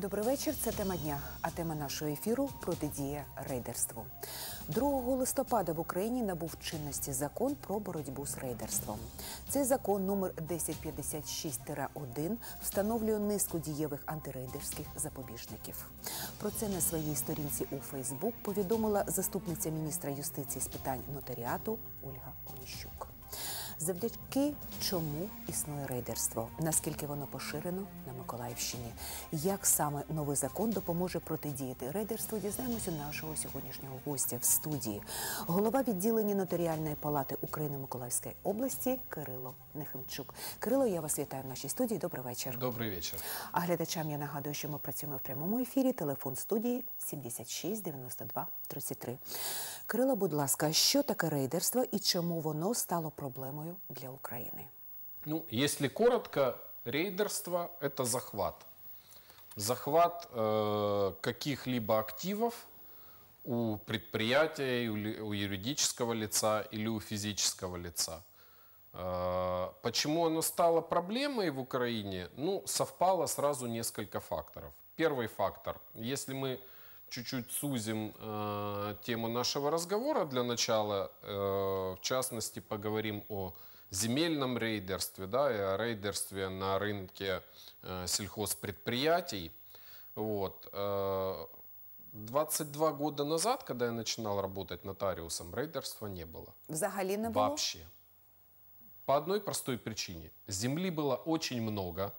Добрий вечір. Це тема дня. А тема нашого ефіру протидія рейдерству. 2 листопада в Україні набув чинності закон про боротьбу з рейдерством. Цей закон номер 1056-1 встановлює низку дієвих антирейдерських запобіжників. Про це на своїй сторінці у Фейсбук повідомила заступниця міністра юстиції з питань нотаріату Ольга Оніщук завдяки чому існує рейдерство, наскільки воно поширено на Миколаївщині, як саме новий закон допоможе протидіяти рейдерству, Дізнаємось у нашого сьогоднішнього гостя в студії. Голова відділення нотаріальної палати України Миколаївської області Кирило Нехимчук. Кирило, я вас вітаю в нашій студії. Добрий вечір. Добрий вечір. А глядачам я нагадую, що ми працюємо в прямому ефірі. Телефон студії 76 92 33. Кирило, будь ласка, що таке рейдерство і чому воно стало проблемою? ценою для Украины. Ну, если коротко, рейдерство – это захват. Захват э, каких-либо активов у предприятия, у, у юридического лица или у физического лица. Э, почему оно стало проблемой в Украине? Ну, совпало сразу несколько факторов. Первый фактор. Если мы чуть-чуть сузим э, тему нашего разговора для начала. Э, в частности, поговорим о земельном рейдерстве, да, и о рейдерстве на рынке э, сельхозпредприятий. Вот. Э, 22 года назад, когда я начинал работать нотариусом, рейдерства не было. Взагалі не было. Вообще. По одной простой причине. Земли было очень много.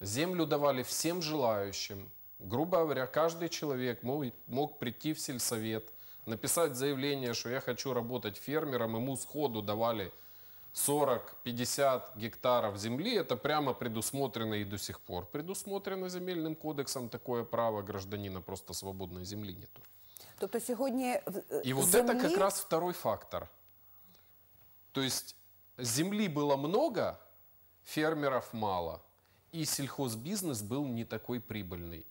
Землю давали всем желающим. Грубо говоря, каждый человек мог, мог прийти в сельсовет, написать заявление, что я хочу работать фермером, ему сходу давали 40-50 гектаров земли, это прямо предусмотрено и до сих пор. Предусмотрено земельным кодексом такое право гражданина, просто свободной земли нету. то Тобто сегодня И вот земли... это как раз второй фактор. То есть земли было много, фермеров мало, и сельхозбизнес был не такой прибыльный.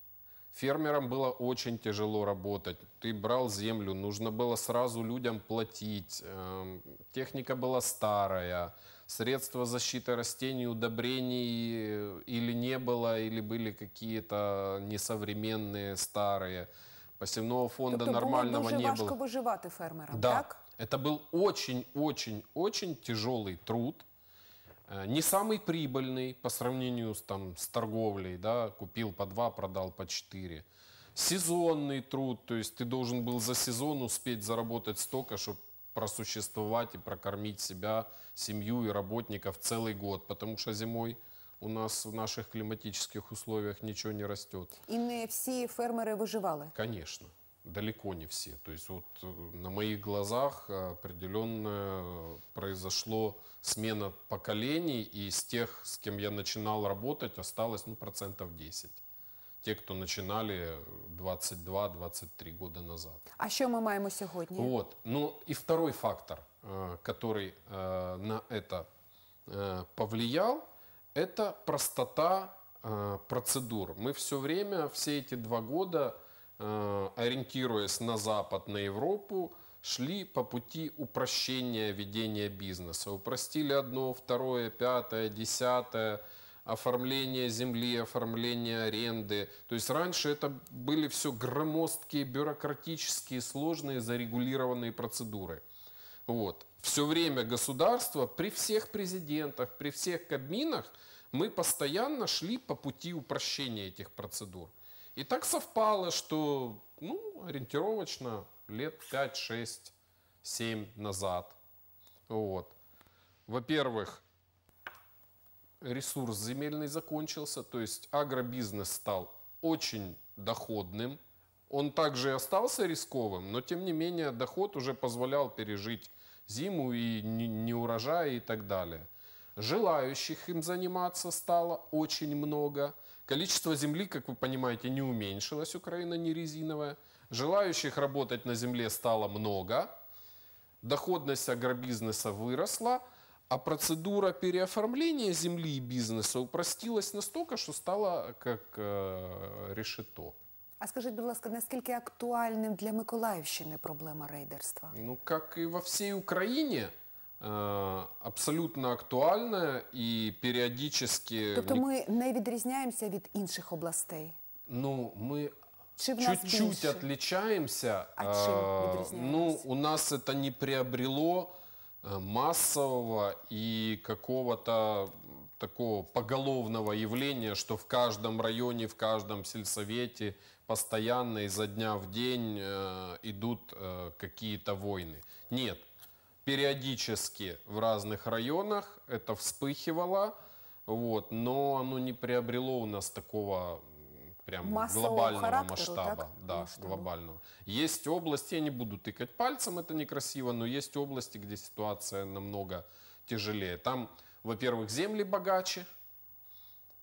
Фермерам было очень тяжело работать. Ты брал землю, нужно было сразу людям платить. Эм, техника была старая. Средства защиты растений, удобрений э, или не было, или были какие-то несовременные, старые. Посівного фонду тобто нормального не было. да. Это был очень-очень-очень тяжелый труд. Э, не самый прибыльный по сравнению с, там, с торговлей, да, купил по два, продал по четыре. Сезонный труд, то есть ты должен был за сезон успеть заработать столько, чтобы просуществовать и прокормить себя, семью и работников целый год, потому что зимой у нас в наших климатических условиях ничего не растет. И не все фермеры выживали? Конечно, далеко не все. То есть вот э, на моих глазах э, определенная произошло смена поколений, и из тех, с кем я начинал работать, осталось ну, процентов 10. Те, хто починали 22-23 года назад. А что мы имеем сегодня? Вот. Ну и второй фактор, э, который э, на это э, повлиял, это простота процедур. Мы все время, все эти два года, ориентируясь на Запад, на Европу, шли по пути упрощения ведения бизнеса. Упростили одно, второе, пятое, десятое, оформление земли, оформление аренды. То есть раньше это были все громоздкие, бюрократические, сложные, зарегулированные процедуры. Вот. Все время государство при всех президентах, при всех кабминах мы постоянно шли по пути упрощения этих процедур. И так совпало, что ну, ориентировочно лет 5, 6, 7 назад. Вот. Во-первых, ресурс земельный закончился, то есть агробизнес стал очень доходным. Он также и остался рисковым, но тем не менее доход уже позволял пережить зиму и неурожай и так далее. Желающих им заниматься стало очень много. Количество земли, как вы понимаете, не уменьшилось, Украина не резиновая. Желающих работать на земле стало много, доходность агробизнеса выросла, а процедура переоформления земли и бизнеса упростилась настолько, что стала как э, решето. А скажіть, будь ласка, наскільки актуальним для Миколаївщини проблема рейдерства? Ну, як і во всій Україні, э, абсолютно актуальна і періодично... Тобто ми не відрізняємося від інших областей? Ну, ми чуть-чуть отличаемся. А чим а, Ну, у нас это не приобрело э, массового и какого-то такого поголовного явления, что в каждом районе, в каждом сельсовете постоянно изо дня в день э, идут э, какие-то войны. Нет, периодически в разных районах это вспыхивало, вот, но оно не приобрело у нас такого прям глобального масштаба. Так? Да, масштаба. Ну ну. глобального. Есть области, я не буду тыкать пальцем, это некрасиво, но есть области, где ситуация намного тяжелее. Там, во-первых, земли богаче.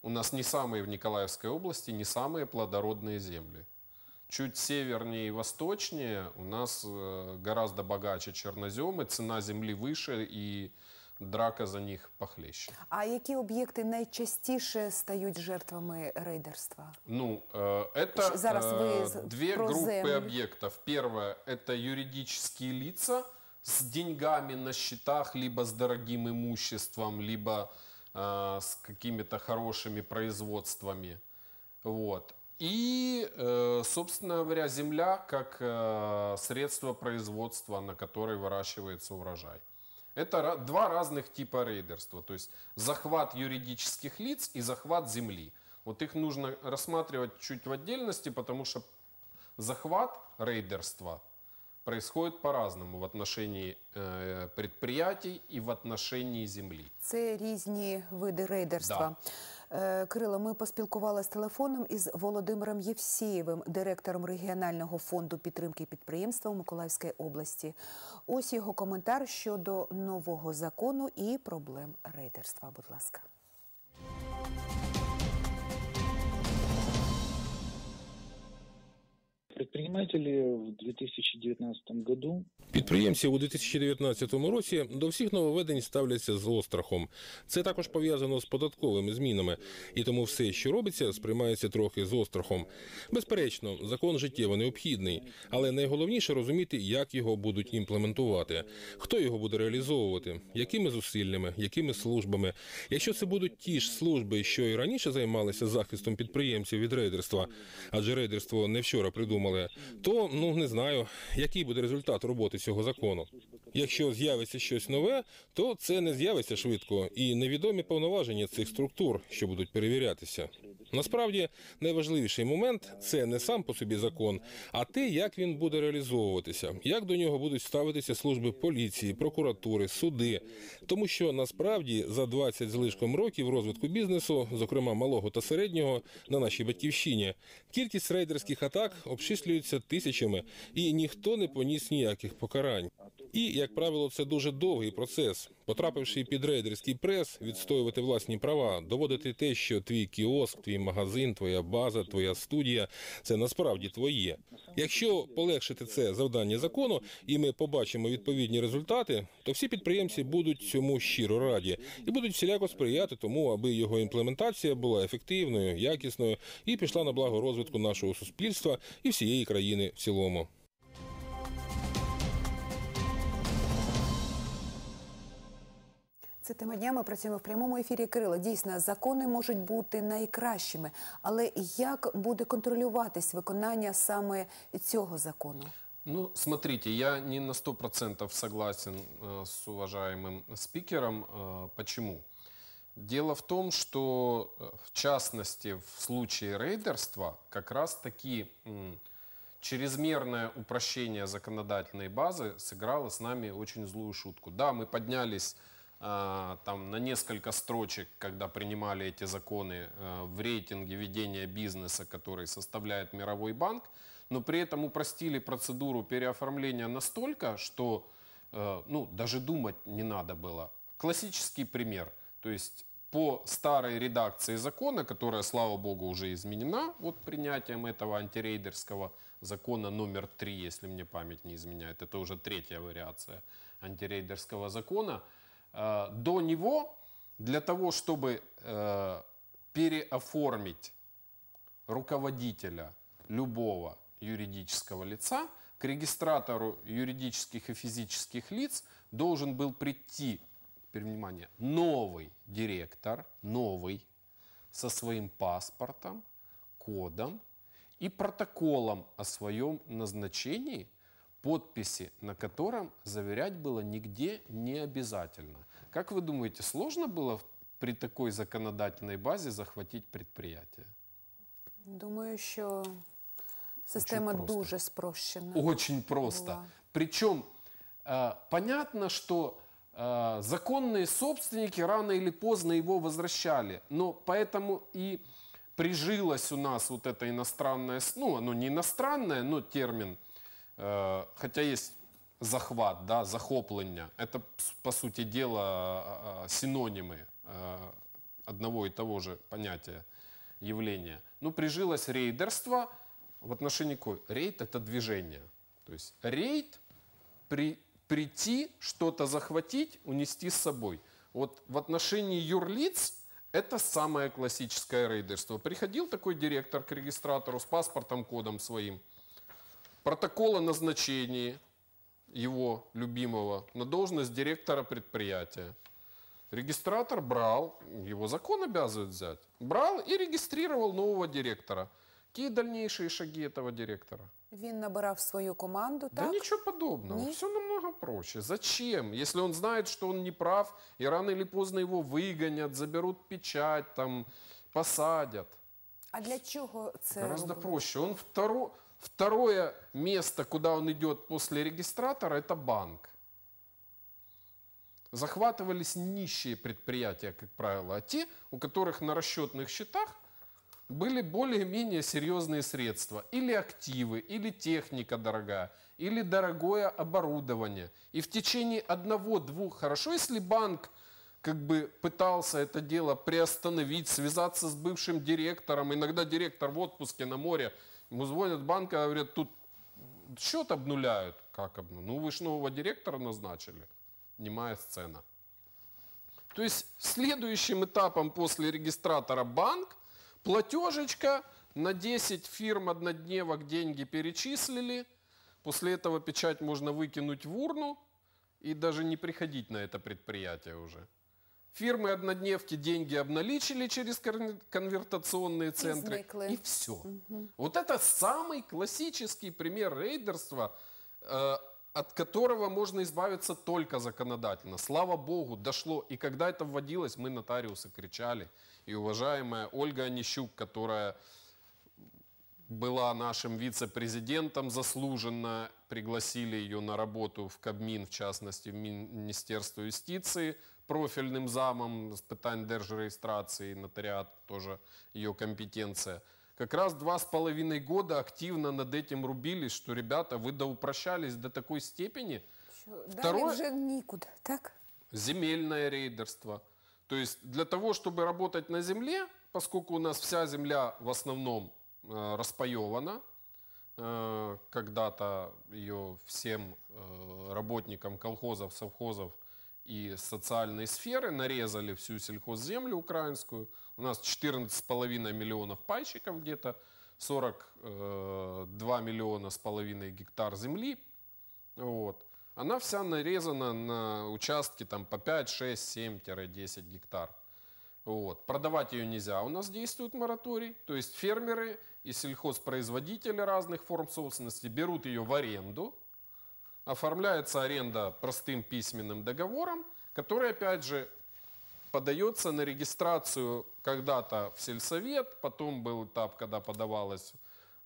У нас не самые в Николаевской области, не самые плодородные земли. Чуть севернее и восточнее у нас э, гораздо богаче черноземы, цена земли выше и драка за них похлеще. А які об'єкти найчастіше стають жертвами рейдерства? Ну, это Зараз ви две про группы объектов. Первое – это юридические лица с деньгами на счетах, либо с дорогим имуществом, либо э, с какими-то хорошими производствами. Вот. И, э, собственно говоря, земля как э, средство производства, на которой выращивается урожай. Это два разных типа рейдерства, то есть захват юридических лиц и захват земли. Вот их нужно рассматривать чуть в отдельности, потому что захват рейдерства происходит по-разному в отношении э, предприятий и в отношении земли. Это разные виды рейдерства. Да. Е, Крило, ми поспілкувалися телефоном із Володимиром Євсієвим, директором регіонального фонду підтримки підприємства у Миколаївській області. Ось його коментар щодо нового закону і проблем рейдерства. Будь ласка. Предприниматели в 2019 году підприємці у 2019 році до всіх нововведень ставляться з острахом. Це також пов'язано з податковими змінами, і тому все, що робиться, сприймається трохи з острахом. Безперечно, закон життєво необхідний, але найголовніше розуміти, як його будуть імплементувати, хто його буде реалізовувати, якими зусиллями, якими службами. Якщо це будуть ті ж служби, що і раніше займалися захистом підприємців від рейдерства, адже рейдерство не вчора придумано думали, то ну не знаю, який буде результат роботи цього закону. Якщо з'явиться щось нове, то це не з'явиться швидко і невідомі повноваження цих структур, що будуть перевірятися. Насправді найважливіший момент це не сам по собі закон, а те, як він буде реалізовуватися, як до нього будуть ставитися служби поліції, прокуратури, суди. Тому що насправді за 20 злишком років розвитку бізнесу, зокрема малого та середнього, на нашій батьківщині, кількість рейдерських атак обчислюється тисячами, і ніхто не поніс ніяких покарань. І як правило, це дуже довгий процес. Потрапивши під рейдерський прес, відстоювати власні права, доводити те, що твій кіоск, твій магазин, твоя база, твоя студія це насправді твоє. Якщо полегшити це завдання закону, і ми побачимо відповідні результати, то всі підприємці будуть цьому щиро раді і будуть всіляко сприяти тому, аби його імплементація була ефективною, якісною і пішла на благо розвитку нашого суспільства і всієї країни в цілому. Це тема дня працюємо в прямому ефірі. Кирило. Дійсно, закони можуть бути найкращими, але як буде контролюватись виконання саме цього закону? Ну, смотрите, я не на 100% согласен э, с уважаемым спикером. Э, почему? Дело в том, что э, в частности в случае рейдерства как раз таки э, чрезмерное упрощение законодательной базы сыграло с нами очень злую шутку. Да, мы поднялись А, там на несколько строчек, когда принимали эти законы а, в рейтинге ведения бизнеса, который составляет Мировой банк, но при этом упростили процедуру переоформления настолько, что а, ну, даже думать не надо было. Классический пример. То есть по старой редакции закона, которая, слава богу, уже изменена вот принятием этого антирейдерского закона номер три, если мне память не изменяет, это уже третья вариация антирейдерского закона – Э, до него для того, чтобы э, переоформить руководителя любого юридического лица, к регистратору юридических и физических лиц должен был прийти, теперь внимание, новый директор, новый, со своим паспортом, кодом и протоколом о своем назначении подписи на котором заверять было нигде не обязательно. Как вы думаете, сложно было при такой законодательной базе захватить предприятие? Думаю, що система Очень дуже спрощена. Очень просто. Была. Причем э, понятно, что э, законные собственники рано или поздно его возвращали, но поэтому и прижилось у нас вот это иностранное, ну оно не иностранное, но термин Э, хотя есть захват, да, захоплення, это, по сути дела, э, э, синонимы одного и того же понятия, явления. Ну, прижилось рейдерство в отношении кое. Рейд – это движение. То есть рейд при, – прийти, что-то захватить, унести с собой. Вот в отношении юрлиц это самое классическое рейдерство. Приходил такой директор к регистратору с паспортом, кодом своим – протокол о назначении его любимого на должность директора предприятия. Регистратор брал, его закон обязывает взять, брал и регистрировал нового директора. Какие дальнейшие шаги этого директора? Вин набирав свою команду, так? Да ничего подобного. Ні? Все намного проще. Зачем? Если он знает, что он не прав, и рано или поздно его выгонят, заберут печать, там, посадят. А для чего це Гораздо проще. Он второй... Второе место, куда он идет после регистратора, это банк. Захватывались нищие предприятия, как правило, а те, у которых на расчетных счетах были более-менее серьезные средства. Или активы, или техника дорогая, или дорогое оборудование. И в течение одного-двух, хорошо, если банк как бы пытался это дело приостановить, связаться с бывшим директором, иногда директор в отпуске на море, Ему звонят банка, говорят, тут счет обнуляют. Как обнуляют? Ну, вы же нового директора назначили. Немая сцена. То есть следующим этапом после регистратора банк платежечка на 10 фирм однодневок деньги перечислили. После этого печать можно выкинуть в урну и даже не приходить на это предприятие уже. Фирмы-однодневки деньги обналичили через конвертационные центры. Измыклы. И все. Угу. Вот это самый классический пример рейдерства, э, от которого можно избавиться только законодательно. Слава богу, дошло. И когда это вводилось, мы нотариусы кричали. И уважаемая Ольга Онищук, которая была нашим вице-президентом заслуженно, пригласили ее на работу в Кабмин, в частности, в Министерство юстиции, профильным замом с питань держреєстрації, нотариат тоже ее компетенция. Как раз два с половиной года активно над этим рубились, что, ребята, вы доупрощались до такой степени. Що, Второе... Далі вже нікуди, так? Земельное рейдерство. То есть для того, чтобы работать на земле, поскольку у нас вся земля в основном э, э когда-то ее всем э, работникам колхозов, совхозов и социальной сферы, нарезали всю сельхозземлю украинскую. У нас 14,5 миллионов пайщиков где-то, 42 э, миллиона с половиной гектар земли. Вот. Она вся нарезана на участки там, по 5, 6, 7, 10 гектар. Вот. Продавать ее нельзя. У нас действует мораторий. То есть фермеры и сельхозпроизводители разных форм собственности берут ее в аренду оформляется аренда простым письменным договором, который, опять же, подается на регистрацию когда-то в сельсовет, потом был этап, когда подавалось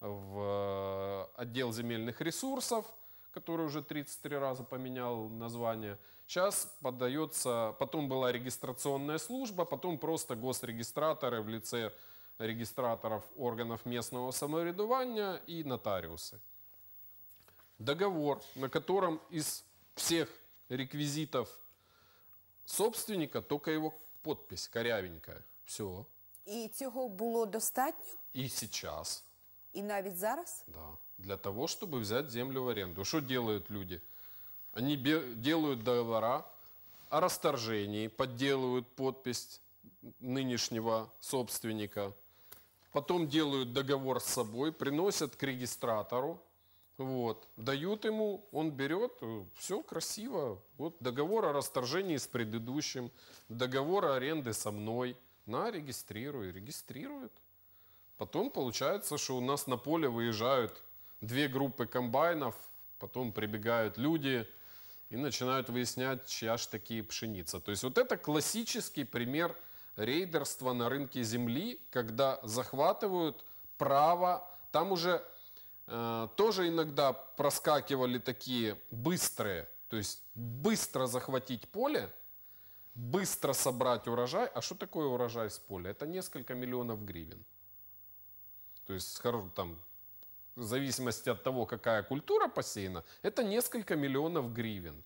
в э, отдел земельных ресурсов, который уже 33 раза поменял название. Сейчас подается, потом была регистрационная служба, потом просто госрегистраторы в лице регистраторов органов местного самоврядування и нотариусы договор, на котором из всех реквизитов собственника только его подпись корявенькая. Все. И цього было достатньо? И сейчас. И навіть сейчас. Да. Для того, чтобы взять землю в аренду. Что делают люди? Они делают договора о расторжении, подделывают подпись нынешнего собственника, потом делают договор с собой, приносят к регистратору, вот. Дают ему, он берет, э, все красиво. Вот договор о расторжении с предыдущим, договор аренды со мной. На, регистрируй. Регистрирует. Потом получается, что у нас на поле выезжают две группы комбайнов, потом прибегают люди и начинают выяснять, чья ж такие пшеница. То есть вот это классический пример рейдерства на рынке земли, когда захватывают право, там уже Э, тоже иногда проскакивали такие быстрые, то есть быстро захватить поле, быстро собрать урожай. А что такое урожай с поля? Это несколько миллионов гривен. То есть там, в зависимости от того, какая культура посеяна, это несколько миллионов гривен.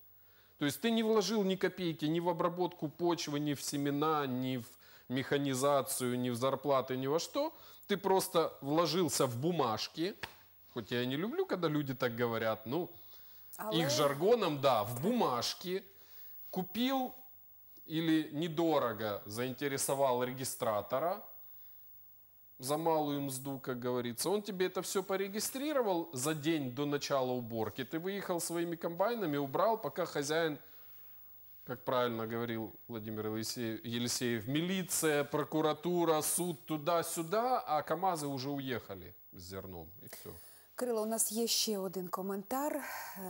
То есть ты не вложил ни копейки ни в обработку почвы, ни в семена, ни в механизацию, ни в зарплаты, ни во что. Ты просто вложился в бумажки – хоть я не люблю, когда люди так говорят, ну, Але... их жаргоном, да, в бумажке, купил или недорого заинтересовал регистратора за малую мзду, как говорится. Он тебе это все порегистрировал за день до начала уборки. Ты выехал своими комбайнами, убрал, пока хозяин, как правильно говорил Владимир Елисеев милиция, прокуратура, суд туда-сюда, а КАМАЗы уже уехали с зерном. И все. Кирило, у нас є ще один коментар.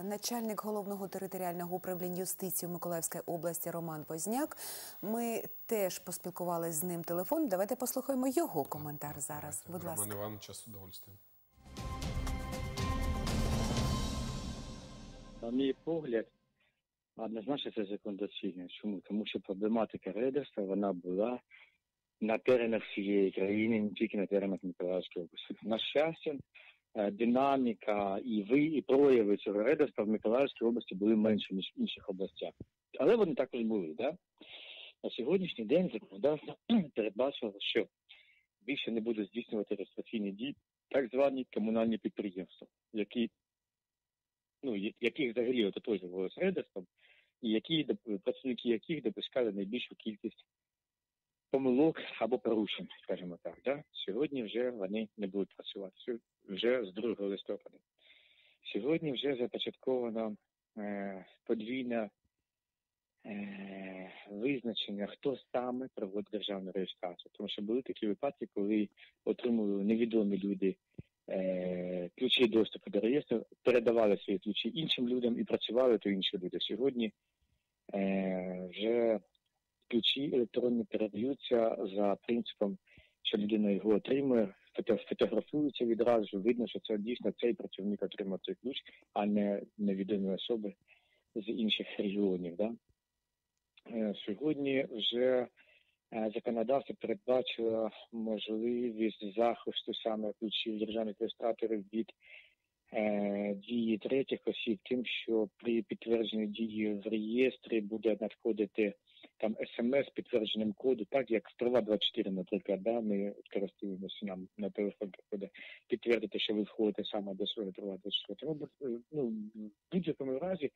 Начальник головного територіального управління юстиції Миколаївської області Роман Возняк. Ми теж поспілкувалися з ним телефон. Давайте послухаємо його коментар зараз. Будь ласка. Роман Іванович, з удовольствием. На мій погляд, однозначно це закон законодавчиня. Чому? Тому що проблематика рейдерства вона була на теренах всієї країни, не тільки на теренах Миколаївської області. На щастя. Е, динаміка і ви і прояви цього рейдерства в Миколаївській області були менше ніж в інших областях, але вони також були. Да? На сьогоднішній день законодавство передбачило, що більше не буде здійснювати реєстраційні дії так звані комунальні підприємства, які ну, яких взагалі ототожнювали з рейдерством, і які працівники яких допускали найбільшу кількість помилок або порушень, скажімо так. Да? Сьогодні вже вони не будуть працювати вже з 2 листопада. Сьогодні вже започатковано е, подвійне е, визначення, хто саме проводить державну реєстрацію. Тому що були такі випадки, коли отримували невідомі люди е, ключі доступу до реєстру, передавали свої ключі іншим людям і працювали то інші люди. Сьогодні е, вже ключі електронні передаються за принципом, що людина його отримує, фотографується відразу, видно, що це дійсно цей працівник отримав цей ключ, а не невідомі особи з інших регіонів. Да? Е, сьогодні вже е, законодавство передбачило можливість захисту саме ключів державних реєстраторів від е, Дії третіх осіб, тим, що при підтвердженні дії в реєстрі буде надходити там смс підтвердженим коду, так як строва 24, наприклад, да, ми користуємося нам на телефон приходить підтвердити, що ви входите саме до своєї трова 24. Тому ну, в будь-якому разі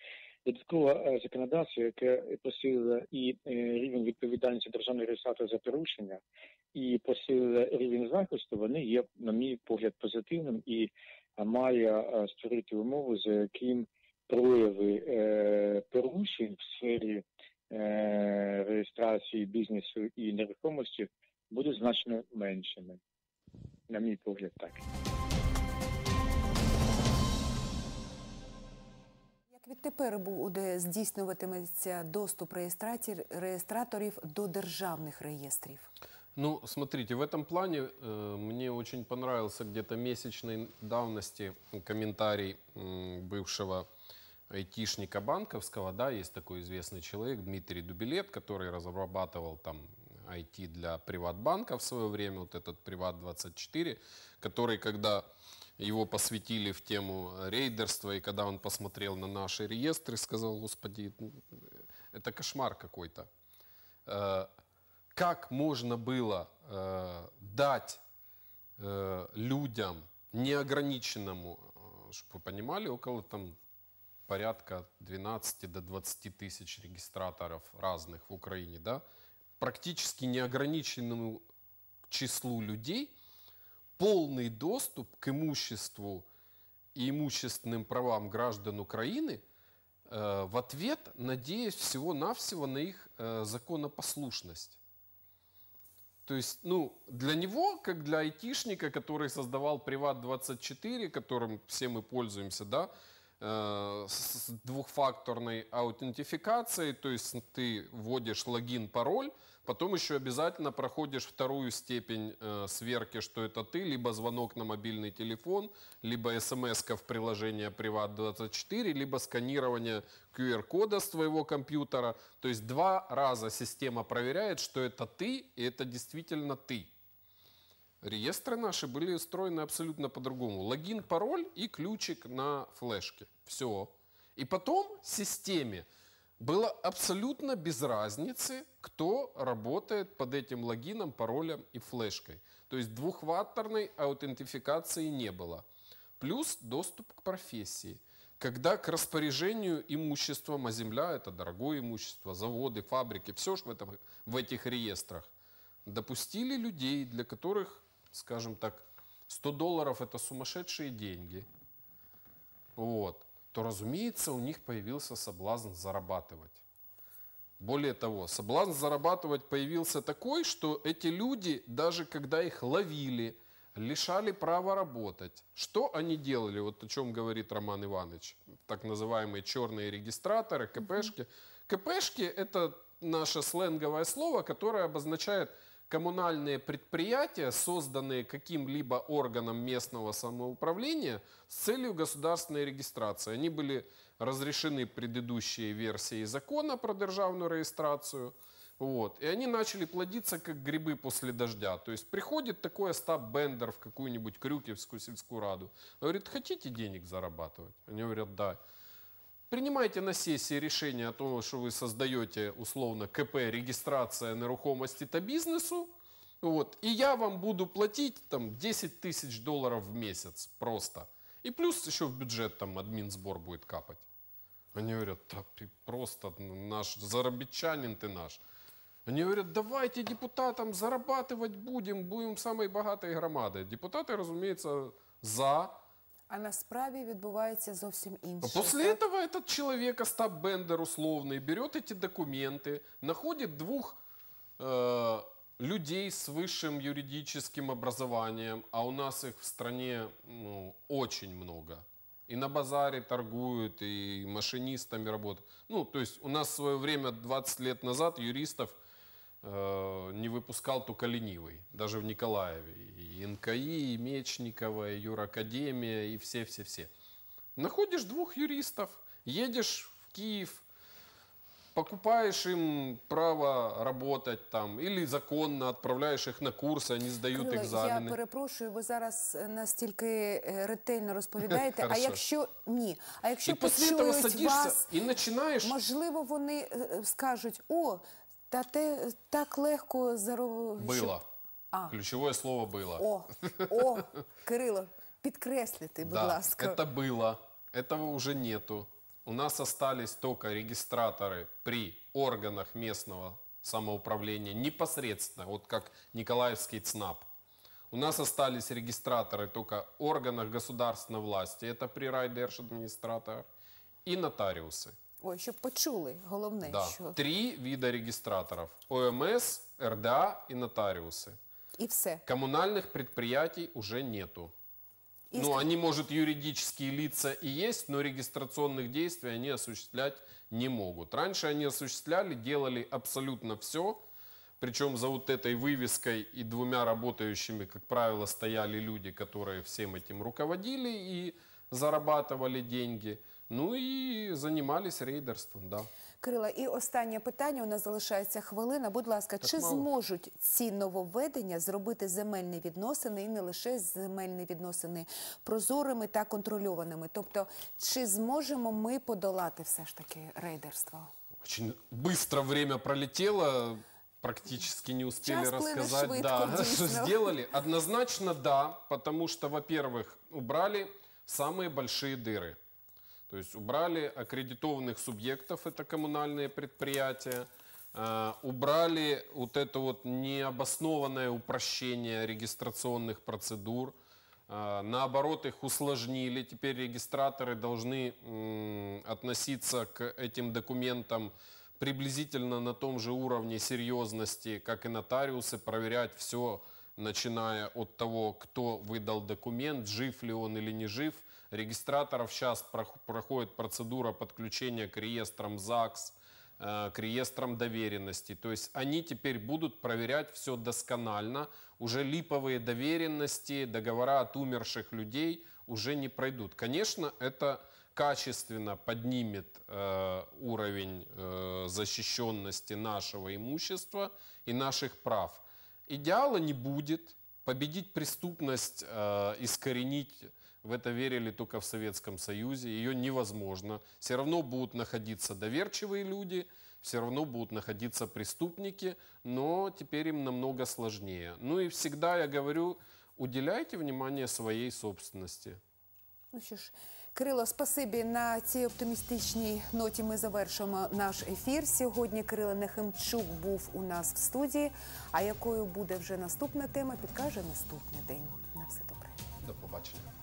додаткове законодавство, яке посилило і е, рівень відповідальності державного ресурсу за порушення, і посилило рівень захисту, вони є, на мій погляд, позитивним і е, має е, створити умови, за яким прояви порушень в сфері. Е, реєстрації бізнесу і нерухомості будуть значно меншими. На мій погляд, так. Як відтепер був здійснюватиметься доступ реєстраторів до державних реєстрів? Ну, смотрите, в этом плане э, мне очень понравился где-то месячной давности комментарий э, бывшего айтишника банковского, да, есть такой известный человек Дмитрий Дубилет, который разрабатывал там IT для приватбанка в свое время, вот этот Приват-24, который, когда его посвятили в тему рейдерства, и когда он посмотрел на наши реестры, сказал, господи, это кошмар какой-то. Э, как можно было э, дать э, людям неограниченному, чтобы вы понимали, около там порядка 12 до 20 тысяч регистраторов разных в Украине, да, практически неограниченному числу людей полный доступ к имуществу и имущественным правам граждан Украины э, в ответ, надеясь всего-навсего на их э, законопослушность. То есть, ну, для него, как для айтишника, который создавал Приват-24, которым все мы пользуемся, да, Э, с двухфакторной аутентификацией, то есть ты вводишь логин, пароль, потом еще обязательно проходишь вторую степень э, сверки, что это ты, либо звонок на мобильный телефон, либо смс в приложение Privat24, либо сканирование QR-кода с твоего компьютера. То есть два раза система проверяет, что это ты, и это действительно ты. Реестры наши были устроены абсолютно по-другому. Логин, пароль и ключик на флешке. Все. И потом системе было абсолютно без разницы, кто работает под этим логином, паролем и флешкой. То есть двухфакторной аутентификации не было. Плюс доступ к профессии. Когда к распоряжению имуществом, а земля это дорогое имущество, заводы, фабрики, все что в, этом, в этих реестрах, допустили людей, для которых скажем так, 100 долларов – это сумасшедшие деньги, вот, то, разумеется, у них появился соблазн зарабатывать. Более того, соблазн зарабатывать появился такой, что эти люди, даже когда их ловили, лишали права работать. Что они делали, вот о чем говорит Роман Иванович, так называемые черные регистраторы, КПшки. КПшки – это наше сленговое слово, которое обозначает коммунальные предприятия, созданные каким-либо органом местного самоуправления с целью государственной регистрации. Они были разрешены предыдущие версии закона про державную регистрацию. Вот. И они начали плодиться, как грибы после дождя. То есть приходит такой Остап Бендер в какую-нибудь Крюкевскую сельскую раду. Говорит, хотите денег зарабатывать? Они говорят, да. Принимайте на сессии решение о том, что вы создаете условно КП регистрация нерухомости то бизнесу, вот, и я вам буду платить там 10 тысяч долларов в месяц просто. И плюс еще в бюджет там админ сбор будет капать. Они говорят, да ты просто наш заработчанин ты наш. Они говорят, давайте депутатам зарабатывать будем, будем самой богатой громадой. Депутаты, разумеется, за а на справе відбувається зовсім інше. Ну, после этого этот человек, Остап Бендер условный, берет эти документы, находит двух э, людей с высшим юридическим образованием, а у нас их в стране ну, очень много. И на базаре торгуют, и машинистами работают. Ну, то есть у нас в свое время, 20 лет назад, юристов – Э, не выпускал только ленивый, даже в Николаеве. И НКИ, и Мечникова, и Юракадемия, и все-все-все. Находишь двух юристов, едешь в Киев, покупаешь им право работать там или законно отправляєш їх на курси, вони здають Крило, екзамени. Я перепрошую, ви зараз э, настільки э, ретельно розповідаєте. а якщо ні, а якщо почують вас, і починаєш, можливо, вони е, е, скажуть: о, Та те так легко заробив. Била. А. Ключове слово била. О, о, Кирило, підкреслити, будь да, ласка. Это было. Этого уже нету. У нас остались только регистраторы при органах местного самоуправления непосредственно, вот как Николаевский ЦНАП. У нас остались регистраторы только органах государственной власти, это при райдерш администратор, и нотариусы. Ой, щоб почули, головне, Да. що Три вида регистраторов. ОМС, РДА и нотариусы. і все. Коммунальных предприятий уже нету. И Ну, они, может, юридические лица и есть, но регистрационных действий они осуществлять не могут. Раньше они осуществляли, делали абсолютно все, причем за вот этой вывеской и двумя работающими, как правило, стояли люди, которые всем этим руководили и зарабатывали деньги – Ну і займалися рейдерством. Да. Крила, і останнє питання у нас залишається хвилина. Будь ласка, так чи мало. зможуть ці нововведення зробити земельні відносини і не лише земельні відносини прозорими та контрольованими? Тобто, чи зможемо ми подолати все ж таки рейдерство? Очень швидко время пролетело, практически не успели розказати, рассказать, швидко, да, дійсно. что сделали. Однозначно да, потому що, во-первых, убрали найбільші большие То есть убрали аккредитованных субъектов, это коммунальные предприятия, э, убрали вот это вот необоснованное упрощение регистрационных процедур, э, наоборот их усложнили, теперь регистраторы должны относиться к этим документам приблизительно на том же уровне серьезности, как и нотариусы, проверять все, начиная от того, кто выдал документ, жив ли он или не жив – регистраторов сейчас проходит процедура подключения к реестрам ЗАГС, э, к реестрам доверенности, То есть они теперь будут проверять все досконально. Уже липовые доверенности, договора от умерших людей уже не пройдут. Конечно, это качественно поднимет э, уровень э, защищенности нашего имущества и наших прав. Идеала не будет. Победить преступность, э, искоренить В это верили только в Советском Союзе. Ее невозможно. Все равно будут находиться доверчивые люди, все равно будут находиться преступники, но теперь им намного сложнее. Ну и всегда я говорю, уделяйте внимание своей собственности. Ну що ж, Кирило, спасибі на цій оптимістичній ноті. Ми завершимо наш ефір. Сьогодні Кирило Нехимчук був у нас в студії. А якою буде вже наступна тема, підкаже наступний день. На все добре. До побачення.